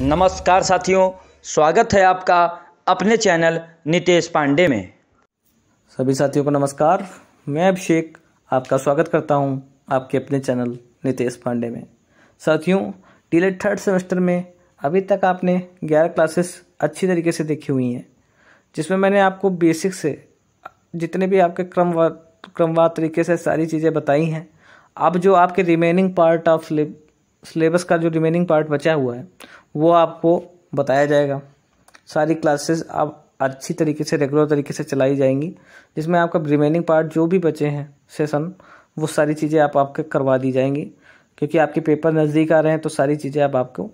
नमस्कार साथियों स्वागत है आपका अपने चैनल नितेश पांडे में सभी साथियों को नमस्कार मैं अभिषेक आपका स्वागत करता हूं आपके अपने चैनल नितेश पांडे में साथियों टीलेट थर्ड सेमेस्टर में अभी तक आपने ग्यारह क्लासेस अच्छी तरीके से देखी हुई हैं जिसमें मैंने आपको बेसिक से जितने भी आपके क्रमवार क्रमवार तरीके से सारी चीज़ें बताई हैं अब जो आपके रिमेनिंग पार्ट ऑफ सिलेबस का जो रिमेनिंग पार्ट बचा हुआ है वो आपको बताया जाएगा सारी क्लासेस आप अच्छी तरीके से रेगुलर तरीके से चलाई जाएंगी जिसमें आपका रिमेनिंग पार्ट जो भी बचे हैं सेशन वो सारी चीज़ें आप आपके करवा दी जाएंगी क्योंकि आपके पेपर नज़दीक आ रहे हैं तो सारी चीज़ें आप आपको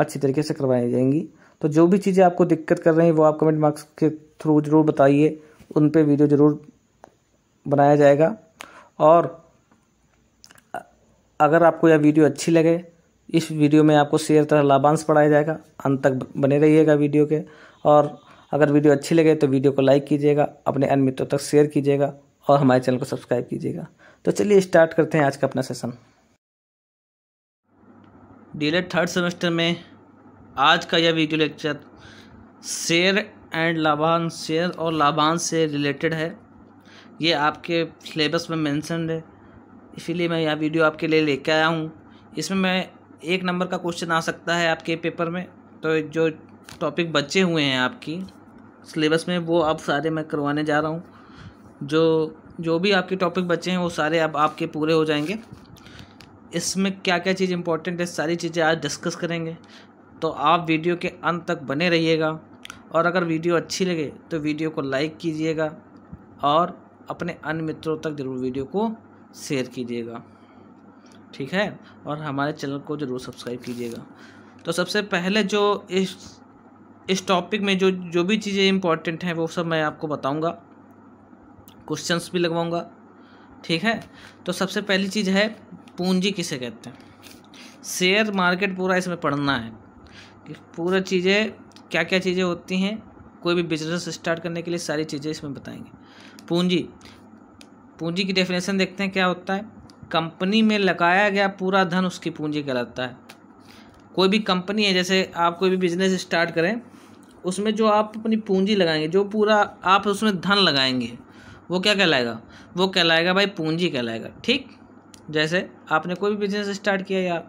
अच्छी तरीके से करवाई जाएंगी तो जो भी चीज़ें आपको दिक्कत कर रही हैं वो आप कमेंट मार्क्स के थ्रू ज़रूर बताइए उन पर वीडियो ज़रूर बनाया जाएगा और अगर आपको यह वीडियो अच्छी लगे इस वीडियो में आपको शेयर तथा लाभांश पढ़ाया जाएगा अंत तक बने रहिएगा वीडियो के और अगर वीडियो अच्छी लगे तो वीडियो को लाइक कीजिएगा अपने अन्य मित्रों तक शेयर कीजिएगा और हमारे चैनल को सब्सक्राइब कीजिएगा तो चलिए स्टार्ट करते हैं आज का अपना सेशन डीलेट थर्ड सेमेस्टर में आज का यह वीडियो लेक्चर शेयर एंड लाभांश शेयर और लाभांश से रिलेटेड है ये आपके सिलेबस में मैंसन है इसीलिए मैं यह वीडियो आपके लिए लेके आया हूँ इसमें मैं एक नंबर का क्वेश्चन आ सकता है आपके पेपर में तो जो टॉपिक बचे हुए हैं आपकी सिलेबस में वो अब सारे मैं करवाने जा रहा हूँ जो जो भी आपके टॉपिक बचे हैं वो सारे अब आपके पूरे हो जाएंगे इसमें क्या क्या चीज़ इंपॉर्टेंट है सारी चीज़ें आज डिस्कस करेंगे तो आप वीडियो के अंत तक बने रहिएगा और अगर वीडियो अच्छी लगे तो वीडियो को लाइक कीजिएगा और अपने अन्य मित्रों तक ज़रूर वीडियो को शेयर कीजिएगा ठीक है और हमारे चैनल को ज़रूर सब्सक्राइब कीजिएगा तो सबसे पहले जो इस इस टॉपिक में जो जो भी चीज़ें इम्पोर्टेंट हैं वो सब मैं आपको बताऊंगा क्वेश्चंस भी लगवाऊंगा ठीक है तो सबसे पहली चीज़ है पूंजी किसे कहते हैं शेयर मार्केट पूरा इसमें पढ़ना है कि पूरा चीज़ें क्या क्या चीज़ें होती हैं कोई भी बिजनेस स्टार्ट करने के लिए सारी चीज़ें इसमें बताएंगे पूंजी पूंजी की डेफिनेशन देखते हैं क्या होता है कंपनी में लगाया गया पूरा धन उसकी पूंजी कहलाता है कोई भी कंपनी है जैसे आप कोई भी बिजनेस स्टार्ट करें उसमें जो आप अपनी पूंजी लगाएंगे जो पूरा आप उसमें धन लगाएंगे वो क्या कहलाएगा वो कहलाएगा भाई पूंजी कहलाएगा ठीक जैसे आपने कोई भी बिजनेस स्टार्ट किया या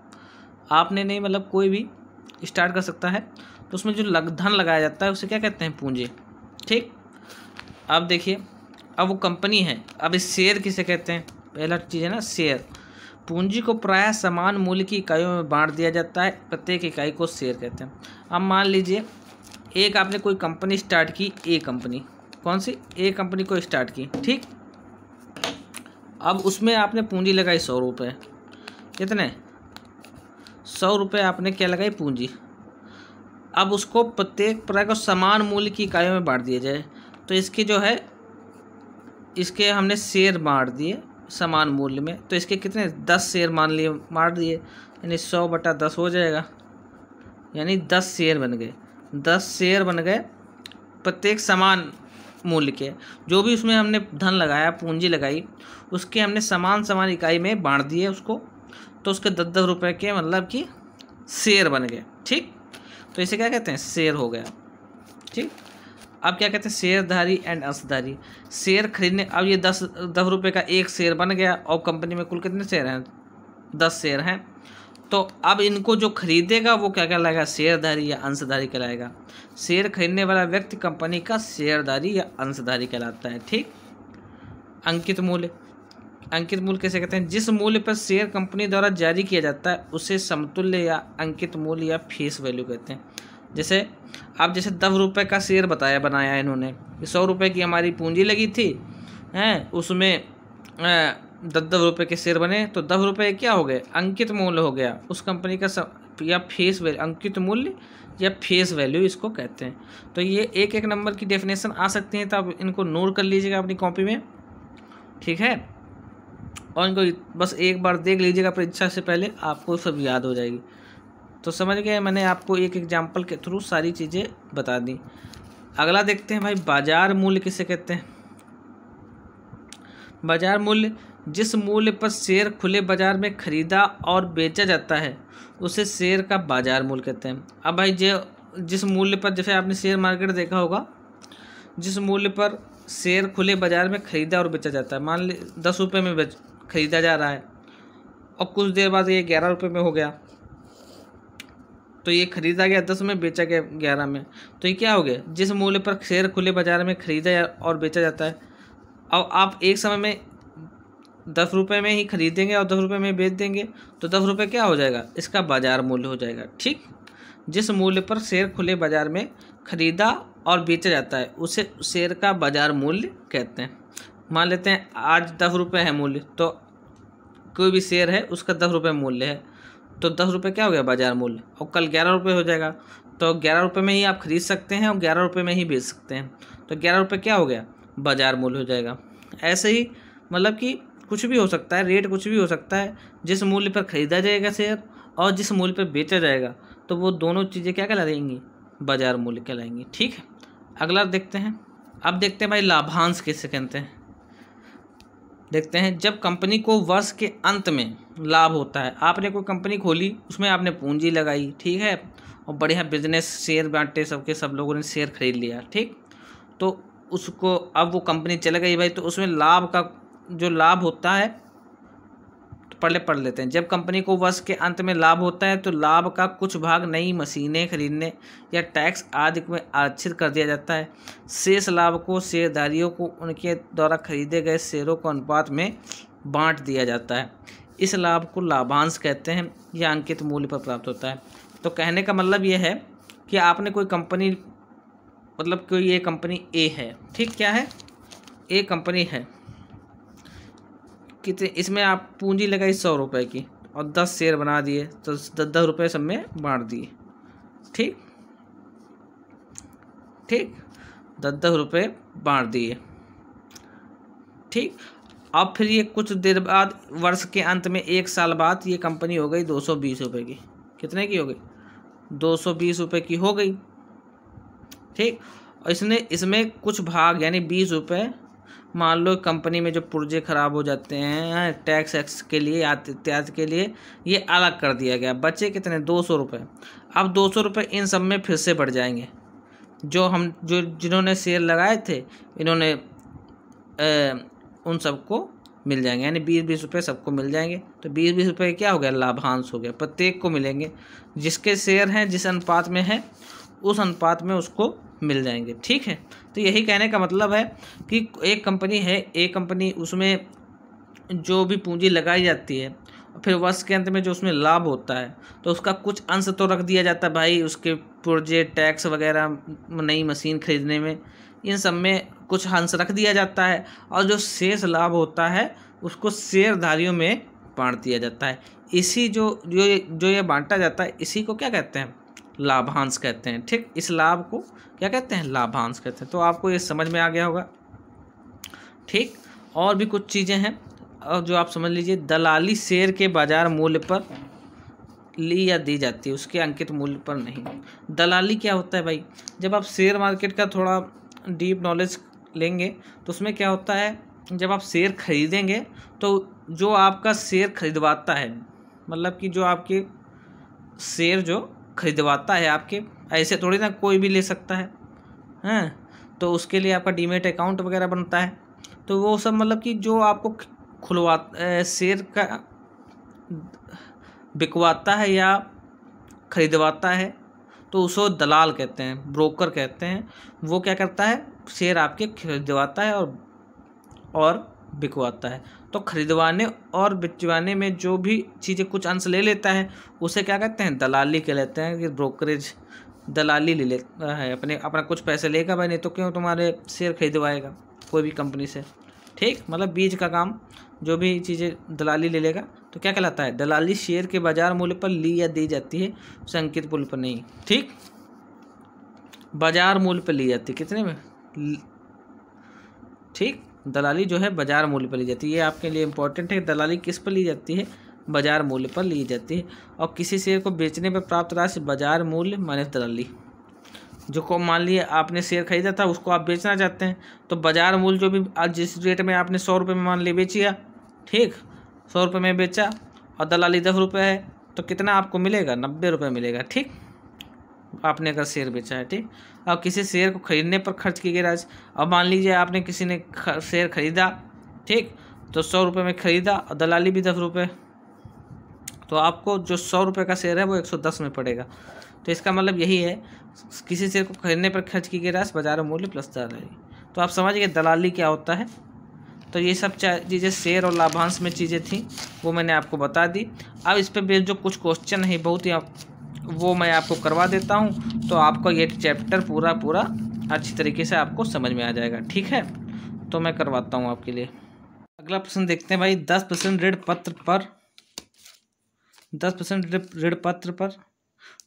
आपने नहीं मतलब कोई भी स्टार्ट कर सकता है तो उसमें जो लग धन लगाया जाता है उसे क्या कहते हैं पूंजी ठीक अब देखिए अब वो कंपनी है अब इस शेयर किसे कहते हैं पहला चीज़ है ना शेयर पूंजी को प्रायः समान मूल्य की इकाइयों में बांट दिया जाता है प्रत्येक इकाई को शेयर कहते हैं अब मान लीजिए एक आपने कोई कंपनी स्टार्ट की ए कंपनी कौन सी ए कंपनी को स्टार्ट की ठीक अब उसमें आपने पूंजी लगाई सौ रुपये कितने सौ रुपये आपने क्या लगाई पूंजी अब उसको प्रत्येक प्राय को समान मूल्य की इकाइयों में बांट दिया जाए तो इसके जो है इसके हमने शेयर बांट दिए समान मूल्य में तो इसके कितने दस शेयर मान लिए मार दिए यानी सौ बटा दस हो जाएगा यानी दस शेयर बन गए दस शेयर बन गए प्रत्येक समान मूल्य के जो भी उसमें हमने धन लगाया पूंजी लगाई उसके हमने समान समान इकाई में बांट दिए उसको तो उसके दस दस रुपये के मतलब कि शेयर बन गए ठीक तो इसे क्या कहते हैं शेयर हो गया ठीक अब क्या कहते हैं शेयरधारी एंड अंशधारी शेयर खरीदने अब ये दस दस रुपये का एक शेयर बन गया और कंपनी में कुल कितने शेयर हैं दस शेयर हैं तो अब इनको जो खरीदेगा वो क्या कहलाएगा शेयरधारी या अंशधारी कहलाएगा शेयर खरीदने वाला व्यक्ति कंपनी का शेयरधारी या अंशधारी कहलाता है ठीक अंकित मूल्य अंकित मूल्य कैसे कहते हैं जिस मूल्य पर शेयर कंपनी द्वारा जारी किया जाता है उसे समतुल्य या अंकित मूल्य या फेस वैल्यू कहते हैं जैसे आप जैसे दस रुपये का शेयर बताया बनाया इन्होंने सौ रुपये की हमारी पूंजी लगी थी हैं उसमें दस दस रुपये के शेयर बने तो दस रुपये क्या हो गए अंकित मूल्य हो गया उस कंपनी का सब या फेस वैल्यू अंकित मूल्य या फेस वैल्यू इसको कहते हैं तो ये एक एक नंबर की डेफिनेशन आ सकती हैं तो आप इनको नोट कर लीजिएगा अपनी कॉपी में ठीक है और इनको बस एक बार देख लीजिएगा परीक्षा से पहले आपको सब याद हो जाएगी तो समझ गए मैंने आपको एक एग्जाम्पल के थ्रू सारी चीज़ें बता दी अगला देखते हैं भाई बाजार मूल्य किसे कहते हैं बाजार मूल्य जिस मूल्य पर शेयर खुले बाजार में खरीदा और बेचा जाता है उसे शेयर का बाजार मूल्य कहते हैं अब भाई जो जिस मूल्य पर जैसे आपने शेयर मार्केट देखा होगा जिस मूल्य पर शेयर खुले बाजार में खरीदा और बेचा जाता है मान ली दस रुपये में बेच खरीदा जा रहा है और कुछ देर बाद ये ग्यारह रुपये में हो गया तो ये खरीदा गया दस में बेचा गया ग्यारह में तो ये क्या हो गया जिस मूल्य पर शेयर खुले बाजार में खरीदा और बेचा जाता है अब आप एक समय में दस रुपये में ही खरीदेंगे और दस रुपये में बेच देंगे तो दस रुपये क्या हो जाएगा इसका बाज़ार मूल्य हो जाएगा ठीक जिस मूल्य पर शेयर खुले बाज़ार में खरीदा और बेचा जाता है उसे शेयर का बाज़ार मूल्य कहते हैं मान लेते हैं आज दस रुपये है मूल्य तो कोई भी शेयर है उसका दस रुपये मूल्य है तो दस रुपये क्या हो गया बाज़ार मूल्य और कल ग्यारह रुपये हो जाएगा तो ग्यारह रुपये में ही आप ख़रीद सकते हैं और ग्यारह रुपये में ही बेच सकते हैं तो ग्यारह रुपये क्या हो गया बाज़ार मूल्य हो जाएगा ऐसे ही मतलब कि कुछ भी हो सकता है रेट कुछ भी हो सकता है जिस मूल्य पर ख़रीदा जाएगा शेयर और जिस मूल्य पर बेचा जाएगा तो वो दोनों चीज़ें क्या देंगी बाज़ार मूल्य कहलाएंगी ठीक है अगला देखते हैं अब देखते हैं भाई लाभांश किसे कहते हैं देखते हैं जब कंपनी को वर्ष के अंत में लाभ होता है आपने कोई कंपनी खोली उसमें आपने पूंजी लगाई ठीक है और बढ़िया बिजनेस शेयर बांटे सबके सब लोगों ने शेयर खरीद लिया ठीक तो उसको अब वो कंपनी चल गई भाई तो उसमें लाभ का जो लाभ होता है पढ़ पढ़ लेते हैं जब कंपनी को वर्ष के अंत में लाभ होता है तो लाभ का कुछ भाग नई मशीनें खरीदने या टैक्स आदि में आरक्षित कर दिया जाता है शेष लाभ को शेयरधारियों को उनके द्वारा खरीदे गए शेयरों को अनुपात में बांट दिया जाता है इस लाभ को लाभांश कहते हैं यह अंकित मूल्य पर प्राप्त होता है तो कहने का मतलब यह है कि आपने कोई कंपनी मतलब कोई ये कंपनी ए है ठीक क्या है ए कंपनी है कितने इसमें आप पूंजी लगाई सौ रुपये की और दस शेयर बना दिए तो दस दस रुपये सब में बांट दिए ठीक ठीक दस दस रुपये बांट दिए ठीक अब फिर ये कुछ देर बाद वर्ष के अंत में एक साल बाद ये कंपनी हो गई दो सौ बीस रुपये की कितने की हो गई दो सौ बीस रुपये की हो गई ठीक और इसने इसमें कुछ भाग यानी बीस रुपये मान लो कंपनी में जो पुर्जे ख़राब हो जाते हैं टैक्स एक्स के लिए इत्यादि के लिए ये अलग कर दिया गया बचे कितने दो सौ रुपये अब दो सौ रुपये इन सब में फिर से बढ़ जाएंगे जो हम जो जिन्होंने शेयर लगाए थे इन्होंने उन सबको मिल जाएंगे यानी बीस बीस रुपये सबको मिल जाएंगे तो बीस बीस रुपये क्या हो गया लाभांश हो गया प्रत्येक को मिलेंगे जिसके शेयर हैं जिस अनुपात में हैं उस अनुपात में उसको मिल जाएंगे ठीक है तो यही कहने का मतलब है कि एक कंपनी है एक कंपनी उसमें जो भी पूंजी लगाई जाती है फिर वर्ष के अंत में जो उसमें लाभ होता है तो उसका कुछ अंश तो रख दिया जाता है भाई उसके पुर्जे टैक्स वगैरह नई मशीन खरीदने में इन सब में कुछ अंश रख दिया जाता है और जो शेष लाभ होता है उसको शेयरधारियों में बांट दिया जाता है इसी जो जो ये जो ये बांटा जाता है इसी को क्या कहते हैं लाभांश कहते हैं ठीक इस लाभ को क्या कहते हैं लाभांश कहते हैं तो आपको ये समझ में आ गया होगा ठीक और भी कुछ चीज़ें हैं और जो आप समझ लीजिए दलाली शेयर के बाजार मूल्य पर ली या दी जाती है उसके अंकित मूल्य पर नहीं दलाली क्या होता है भाई जब आप शेयर मार्केट का थोड़ा डीप नॉलेज लेंगे तो उसमें क्या होता है जब आप शेयर खरीदेंगे तो जो आपका शेयर खरीदवाता है मतलब कि जो आपके शेयर जो खरीदवाता है आपके ऐसे थोड़ी ना कोई भी ले सकता है हैं हाँ, तो उसके लिए आपका डीमेट अकाउंट वगैरह बनता है तो वो सब मतलब कि जो आपको खुलवा शेयर का बिकवाता है या खरीदवाता है तो उसको दलाल कहते हैं ब्रोकर कहते हैं वो क्या करता है शेयर आपके खरीदवाता है और और बिकवाता है तो खरीदवाने और बेचवाने में जो भी चीज़ें कुछ अंश ले लेता है उसे क्या कहते हैं दलाली कह लेते हैं कि ब्रोकरेज दलाली ले लेता है अपने अपना कुछ पैसे लेगा भाई नहीं तो क्यों तुम्हारे शेयर खरीदवाएगा कोई भी कंपनी से ठीक मतलब बीज का काम जो भी चीज़ें दलाली ले लेगा तो क्या कहलाता है दलाली शेयर के बाजार मूल्य पर ली या दी जाती है संकेत मूल्य पर नहीं ठीक बाजार मूल्य पर ली जाती है कितने में ठीक दलाली जो है बाज़ार मूल्य पर ली जाती है ये आपके लिए इंपॉर्टेंट है दलाली किस पर ली जाती है बाज़ार मूल्य पर ली जाती है और किसी शेयर को बेचने पर प्राप्त राशि बाज़ार मूल्य माइनस दलाली जो को मान लिए आपने शेयर खरीदा था उसको आप बेचना चाहते हैं तो बाज़ार मूल्य जो भी आज जिस रेट में आपने सौ रुपये में मान लिए बेचिया ठीक सौ रुपये में बेचा और दलाली दस रुपये है तो कितना आपको मिलेगा नब्बे रुपये मिलेगा ठीक आपने अगर शेयर बेचा है ठीक अब किसी शेयर को खरीदने पर खर्च की गई राशि अब मान लीजिए आपने किसी ने शेयर खरीदा ठीक तो सौ रुपये में खरीदा और दलाली भी दस रुपये तो आपको जो सौ रुपये का शेयर है वो एक सौ दस में पड़ेगा तो इसका मतलब यही है किसी शेयर को खरीदने पर खर्च की गई राशि बाजार मूल्य प्लस दलाली तो आप समझ गए दलाली क्या होता है तो ये सब चीज़ें शेयर और लाभांश में चीज़ें थी वो मैंने आपको बता दी अब इस पर जो कुछ क्वेश्चन है बहुत ही आप वो मैं आपको करवा देता हूँ तो आपका ये चैप्टर पूरा पूरा अच्छी तरीके से आपको समझ में आ जाएगा ठीक है तो मैं करवाता हूँ आपके लिए अगला प्रश्न देखते हैं भाई दस परसेंट ऋण पत्र पर दस परसेंट ऋण पत्र पर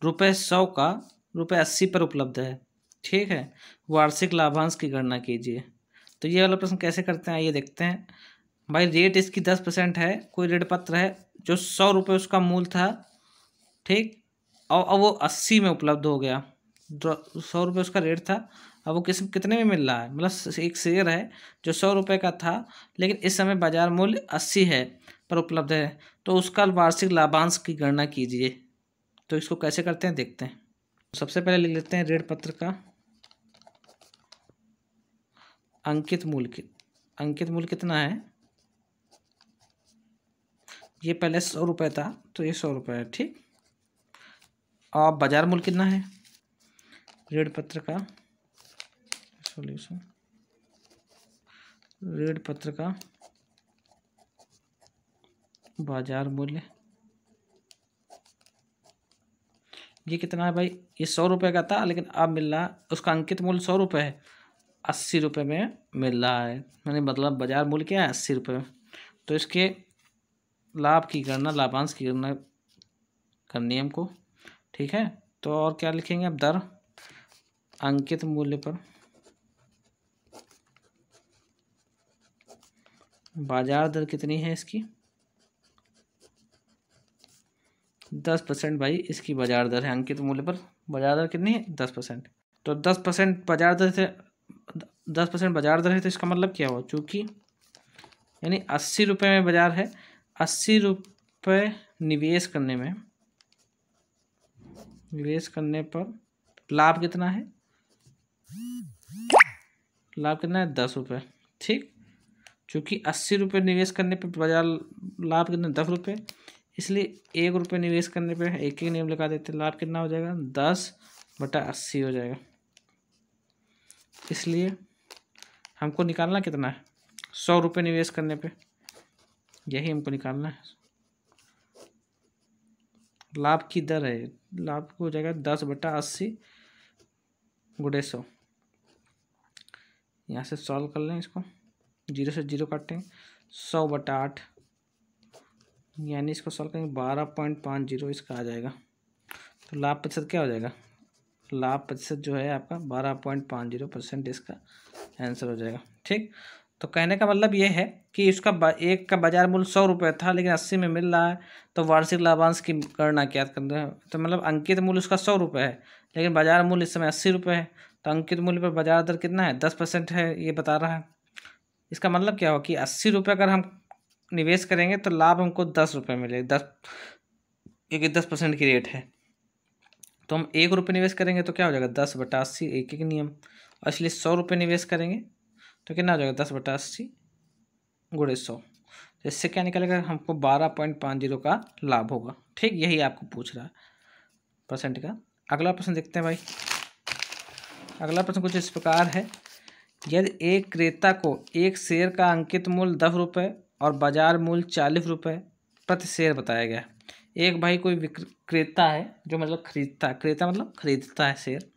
रुपये सौ का रुपये अस्सी पर उपलब्ध है ठीक है वार्षिक लाभांश की गणना कीजिए तो ये वाला प्रश्न कैसे करते हैं आइए देखते हैं भाई रेट इसकी दस परसेंट है कोई ऋण पत्र है जो सौ रुपये उसका मूल था ठीक और अब वो अस्सी में उपलब्ध हो गया सौ रुपये उसका रेट था अब वो किस कितने में मिल रहा है मतलब एक शेयर है जो सौ रुपये का था लेकिन इस समय बाजार मूल्य अस्सी है पर उपलब्ध है तो उसका वार्षिक लाभांश की गणना कीजिए तो इसको कैसे करते हैं देखते हैं सबसे पहले लिख लेते हैं ऋण पत्र का अंकित मूल्य अंकित मूल्य कितना है ये पहले सौ रुपये था तो ये सौ रुपये है ठीक आप बाजार मूल्य कितना है ऋण पत्र का सॉल्यूशन ऋण पत्र का बाजार मूल्य ये कितना है भाई ये सौ रुपये का था लेकिन अब मिल रहा है उसका अंकित मूल्य सौ रुपये है अस्सी रुपये में मिल रहा है मैंने मतलब बाजार मूल्य क्या है अस्सी रुपये में तो इसके लाभ की गणना लाभांश की गणना करनी है हमको ठीक है तो और क्या लिखेंगे अब दर अंकित मूल्य पर बाजार दर कितनी है इसकी दस परसेंट भाई इसकी बाजार दर है अंकित मूल्य पर बाजार दर कितनी है दस परसेंट तो दस परसेंट बाजार दर से दस परसेंट बाजार दर है तो इसका मतलब क्या हुआ चूंकि यानी अस्सी रुपये में बाजार है अस्सी रुपये निवेश करने में निवेश करने पर लाभ कितना है लाभ कितना है दस रुपये ठीक चूँकि अस्सी रुपये निवेश करने पर बाजार लाभ कितना दस रुपये इसलिए एक रुपये निवेश करने पर एक ही नियम लगा देते लाभ कितना हो जाएगा दस बटा अस्सी हो जाएगा इसलिए हमको निकालना कितना है सौ रुपये निवेश करने पे यही हमको निकालना है लाभ की दर है लाभ हो जाएगा दस बटा अस्सी गुड़े सौ यहाँ से सॉल्व कर लें इसको जीरो से जीरो काटेंगे सौ बटा आठ यानी इसको सॉल्व करेंगे बारह पॉइंट पाँच जीरो इसका आ जाएगा तो लाभ प्रतिशत क्या हो जाएगा लाभ प्रतिशत जो है आपका बारह पॉइंट पाँच जीरो परसेंट इसका आंसर हो जाएगा ठीक तो कहने का मतलब ये है कि इसका एक का बाजार मूल्य सौ रुपये था लेकिन अस्सी में मिल रहा है तो वार्षिक लाभांश की गणना क्या करते हैं तो मतलब अंकित मूल्य उसका सौ रुपये है लेकिन बाजार मूल्य इस समय अस्सी रुपये है तो अंकित मूल्य पर बाजार दर कितना है दस परसेंट है ये बता रहा है इसका मतलब क्या हो कि अस्सी रुपये अगर हम निवेश करेंगे तो लाभ हमको दस रुपये मिलेगा दस क्योंकि दस परसेंट की रेट है तो हम एक रुपये निवेश करेंगे तो क्या हो जाएगा दस बटा अस्सी एक एक नियम और इसलिए सौ रुपये निवेश करेंगे तो कितना हो जाएगा दस बटा अस्सी गुड़े सौ तो इससे क्या निकलेगा हमको बारह पॉइंट पाँच जीरो का लाभ होगा ठीक यही आपको पूछ रहा है परसेंट का अगला प्रश्न देखते हैं भाई अगला प्रश्न कुछ इस प्रकार है यदि एक क्रेता को एक शेयर का अंकित मूल्य दस रुपये और बाजार मूल्य चालीस रुपये प्रति शेयर बताया गया एक भाई कोई विक्रेता है जो मतलब खरीदता है क्रेता मतलब खरीदता है शेयर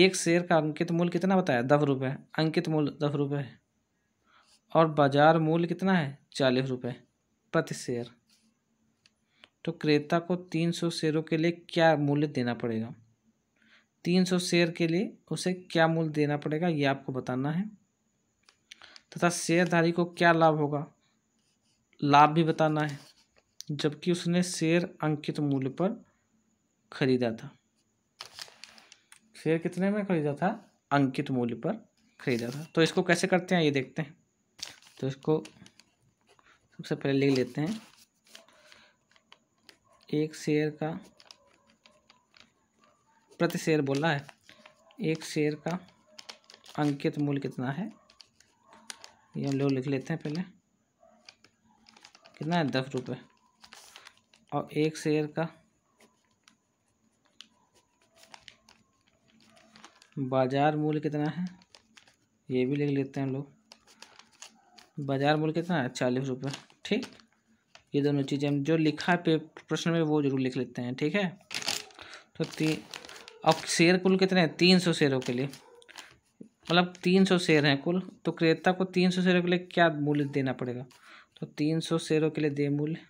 एक शेयर का अंकित मूल्य कितना बताया दस रुपये अंकित मूल्य दस रुपये और बाजार मूल्य कितना है चालीस रुपये प्रति शेयर तो क्रेता को तीन सौ शेयरों के लिए क्या मूल्य देना पड़ेगा तीन सौ शेयर के लिए उसे क्या मूल्य देना पड़ेगा ये आपको बताना है तथा शेयरधारी को क्या लाभ होगा लाभ भी बताना है जबकि उसने शेयर अंकित मूल्य पर खरीदा था शेयर कितने में खरीदा था अंकित मूल्य पर खरीदा था तो इसको कैसे करते हैं ये देखते हैं तो इसको सबसे पहले लिख लेते हैं एक शेयर का प्रति शेयर बोला है एक शेयर का अंकित मूल्य कितना है ये हम लोग लिख लेते हैं पहले कितना है दस रुपये और एक शेयर का बाज़ार मूल्य कितना है ये भी लिख लेते हैं लोग बाज़ार मूल्य कितना है चालीस रुपये ठीक ये दोनों चीज़ें हम जो लिखा पे प्रश्न में वो जरूर लिख लेते हैं ठीक है तो ती अब शेयर कुल कितने हैं तीन सौ शेयरों के लिए मतलब तीन सौ शेयर हैं कुल तो क्रेता को तीन सौ शेयरों के लिए क्या मूल्य देना पड़ेगा तो तीन सौ शेयरों के लिए दे मूल्य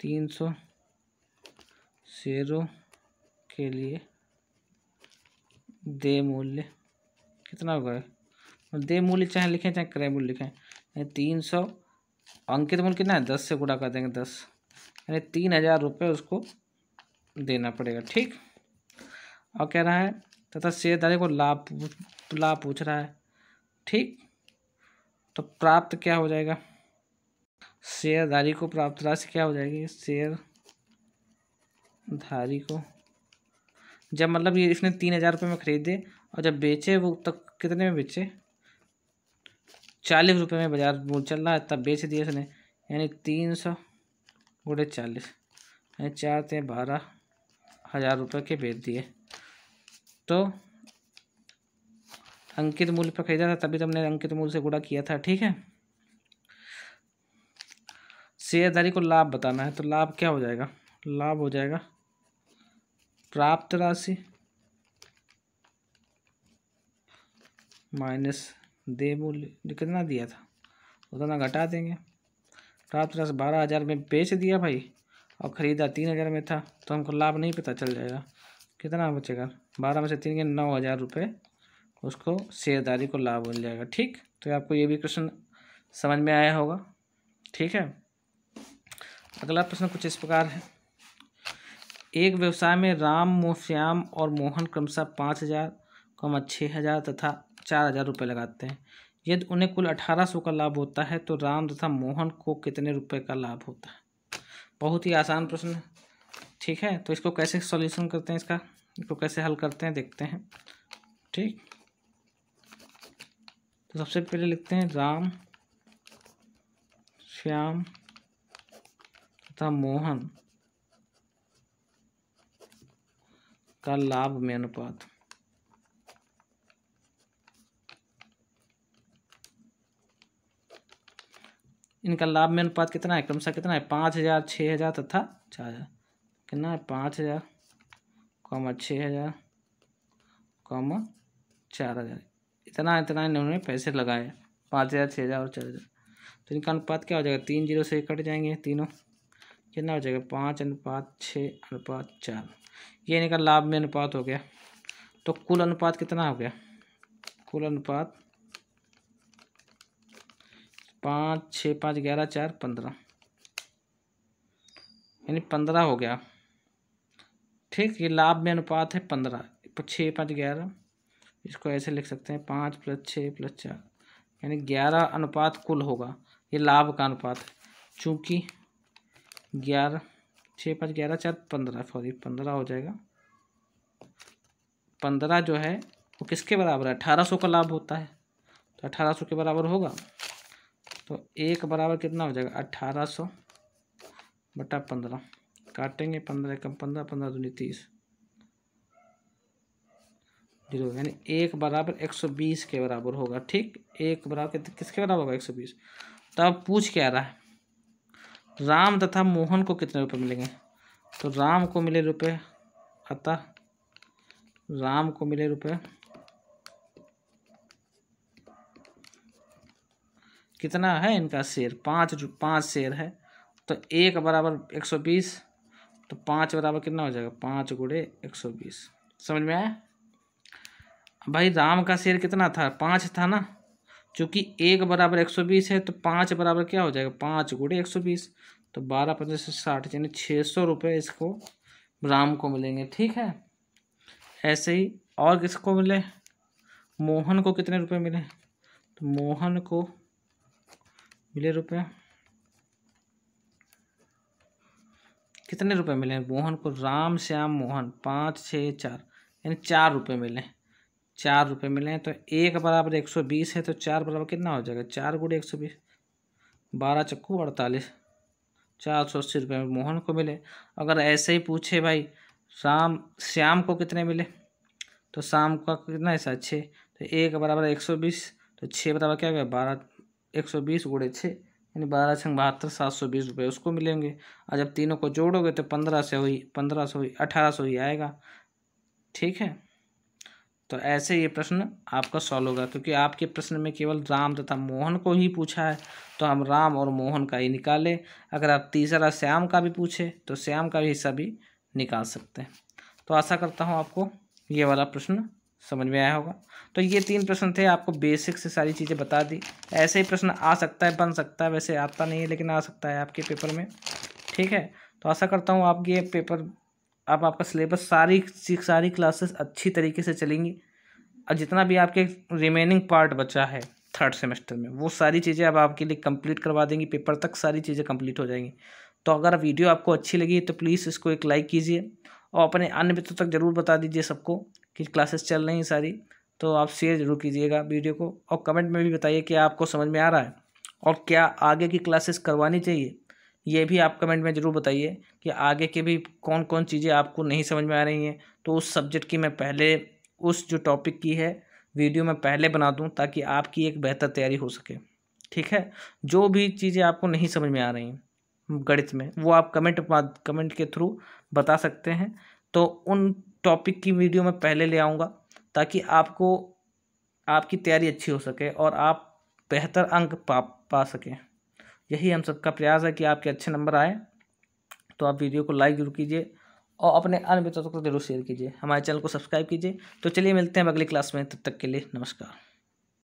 तीन सौ शेयरों के लिए दे मूल्य कितना होगा और दे मूल्य चाहे लिखें चाहे क्रय मूल्य लिखें तीन सौ अंकित मूल्य कितना है दस से गुणा कर देंगे दस यानी तीन हज़ार रुपये उसको देना पड़ेगा ठीक और कह रहा है तथा शेयरधारी को लाभ लाभ पूछ रहा है ठीक तो प्राप्त क्या हो जाएगा शेयरधारी को प्राप्त राशि क्या हो जाएगी शेयर धारी को जब मतलब ये इसने तीन हज़ार रुपये में ख़रीदे और जब बेचे वो तब कितने में बेचे चालीस रुपये में बाज़ार मूल चल रहा है तब बेच दिया इसने यानी तीन सौ गुड़े चालीस यानी चार थे बारह हज़ार रुपये के बेच दिए तो अंकित मूल्य पर ख़रीदा था तभी तो हमने अंकित मूल्य से गुड़ा किया था ठीक है शेयरधारी को लाभ बताना है तो लाभ क्या हो जाएगा लाभ हो जाएगा प्राप्त राशि माइनस दे मूल्य कितना दिया था उतना घटा देंगे प्राप्त राशि बारह हज़ार में बेच दिया भाई और ख़रीदा तीन हज़ार में था तो हमको लाभ नहीं पता चल जाएगा कितना बचेगा बारह में से तीन के नौ हज़ार रुपये उसको शेयरदारी को लाभ मिल जाएगा ठीक तो आपको ये भी क्वेश्चन समझ में आया होगा ठीक है अगला प्रश्न कुछ इस प्रकार है एक व्यवसाय में राम श्याम और मोहन क्रमशः पाँच हज़ार कम छः हज़ार तथा चार हज़ार रुपये लगाते हैं यदि उन्हें कुल अठारह सौ का लाभ होता है तो राम तथा मोहन को कितने रुपए का लाभ होता है बहुत ही आसान प्रश्न है ठीक है तो इसको कैसे सॉल्यूशन करते हैं इसका इसको कैसे हल करते हैं देखते हैं ठीक तो सबसे पहले लिखते हैं राम श्याम तथा मोहन का लाभ में अनुपात इनका लाभ में अनुपात कितना है क्रमशः कितना है पाँच हज़ार छः हज़ार तथा चार हज़ार कितना है पाँच हज़ार कॉमा छः हज़ार कॉमा चार हज़ार इतना इतना इन्होंने पैसे लगाए पाँच हज़ार छः हज़ार और चार हज़ार तो इनका अनुपात क्या हो जाएगा तीन जीरो से कट जाएंगे तीनों कितना हो जाएगा पाँच अनुपात छः अनुपात चार ये इनका लाभ में अनुपात हो गया तो कुल अनुपात कितना हो गया कुल अनुपात पाँच छः पाँच ग्यारह चार पंद्रह यानी पंद्रह हो गया ठीक ये लाभ में अनुपात है पंद्रह तो छः पाँच ग्यारह इसको ऐसे लिख सकते हैं पाँच प्लस छः प्लस चार यानी ग्यारह अनुपात कुल होगा ये लाभ का अनुपात है चूँकि ग्यारह छः पाँच ग्यारह चार पंद्रह सॉरी पंद्रह हो जाएगा पंद्रह जो है वो किसके बराबर है अठारह सौ का लाभ होता है तो अठारह सौ के बराबर होगा तो एक बराबर कितना हो जाएगा अठारह सौ बटा पंद्रह काटेंगे पंद्रह कम पंद्रह पंद्रह दूनी तीस जीरो यानी एक बराबर एक सौ बीस के बराबर होगा ठीक एक बराबर किसके बराबर होगा एक सौ बीस तो अब पूछ क्या रहा है राम तथा मोहन को कितने रुपए मिलेंगे तो राम को मिले रुपए अतः राम को मिले रुपए कितना है इनका शेयर पाँच पाँच शेयर है तो एक बराबर एक सौ बीस तो पाँच बराबर कितना हो जाएगा पाँच गुड़े एक सौ बीस समझ में आया भाई राम का शेयर कितना था पाँच था ना चूँकि एक बराबर एक सौ बीस है तो पाँच बराबर क्या हो जाएगा पाँच गुड़े एक सौ बीस तो बारह पंद्रह सौ साठ यानी छः सौ रुपये इसको राम को मिलेंगे ठीक है ऐसे ही और किसको मिले मोहन को कितने रुपए मिले तो मोहन को मिले रुपए कितने रुपए मिले मोहन को राम श्याम मोहन पाँच छः चार यानी चार रुपए मिले चार रुपये मिले हैं तो एक बराबर एक सौ बीस है तो चार बराबर कितना हो जाएगा चार गुड़े एक सौ बीस बारह चक्कू अड़तालीस चार सौ अस्सी रुपये में मोहन को मिले अगर ऐसे ही पूछे भाई शाम श्याम को कितने मिले तो शाम का कितना ऐसा छः तो एक बराबर एक सौ बीस तो छः बराबर क्या हो गया बारह एक सौ बीस गुड़े छः यानी बारह छंग बहत्तर सात सौ बीस रुपये उसको मिलेंगे और जब तीनों को जोड़ोगे तो पंद्रह से हुई पंद्रह सौ हुई अठारह सौ ही आएगा ठीक है तो ऐसे ये प्रश्न आपका सॉल्व होगा क्योंकि आपके प्रश्न में केवल राम तथा मोहन को ही पूछा है तो हम राम और मोहन का ही निकालें अगर आप तीसरा श्याम का भी पूछे तो श्याम का भी हिस्सा भी निकाल सकते हैं तो आशा करता हूँ आपको ये वाला प्रश्न समझ में आया होगा तो ये तीन प्रश्न थे आपको बेसिक से सारी चीज़ें बता दी ऐसे ही प्रश्न आ सकता है बन सकता है वैसे आता नहीं है लेकिन आ सकता है आपके पेपर में ठीक है तो आशा करता हूँ आप ये पेपर अब आपका सिलेबस सारी सारी क्लासेस अच्छी तरीके से चलेंगी और जितना भी आपके रिमेनिंग पार्ट बचा है थर्ड सेमेस्टर में वो सारी चीज़ें अब आपके लिए कंप्लीट करवा देंगी पेपर तक सारी चीज़ें कंप्लीट हो जाएंगी तो अगर वीडियो आपको अच्छी लगी तो प्लीज़ इसको एक लाइक कीजिए और अपने अन्य मित्रों तक ज़रूर बता दीजिए सबको कि क्लासेस चल रही हैं सारी तो आप शेयर ज़रूर कीजिएगा वीडियो को और कमेंट में भी बताइए कि आपको समझ में आ रहा है और क्या आगे की क्लासेस करवानी चाहिए ये भी आप कमेंट में ज़रूर बताइए कि आगे के भी कौन कौन चीज़ें आपको नहीं समझ में आ रही हैं तो उस सब्जेक्ट की मैं पहले उस जो टॉपिक की है वीडियो मैं पहले बना दूँ ताकि आपकी एक बेहतर तैयारी हो सके ठीक है जो भी चीज़ें आपको नहीं समझ में आ रही हैं गणित में वो आप कमेंट कमेंट के थ्रू बता सकते हैं तो उन टॉपिक की वीडियो मैं पहले ले आऊँगा ताकि आपको आपकी तैयारी अच्छी हो सके और आप बेहतर अंक पा पा सकें यही हम सबका प्रयास है कि आपके अच्छे नंबर आए तो आप वीडियो को लाइक जरूर कीजिए और अपने अन्य मित्रों को जरूर शेयर कीजिए हमारे चैनल को सब्सक्राइब कीजिए तो चलिए मिलते हैं अगली क्लास में तब तक के लिए नमस्कार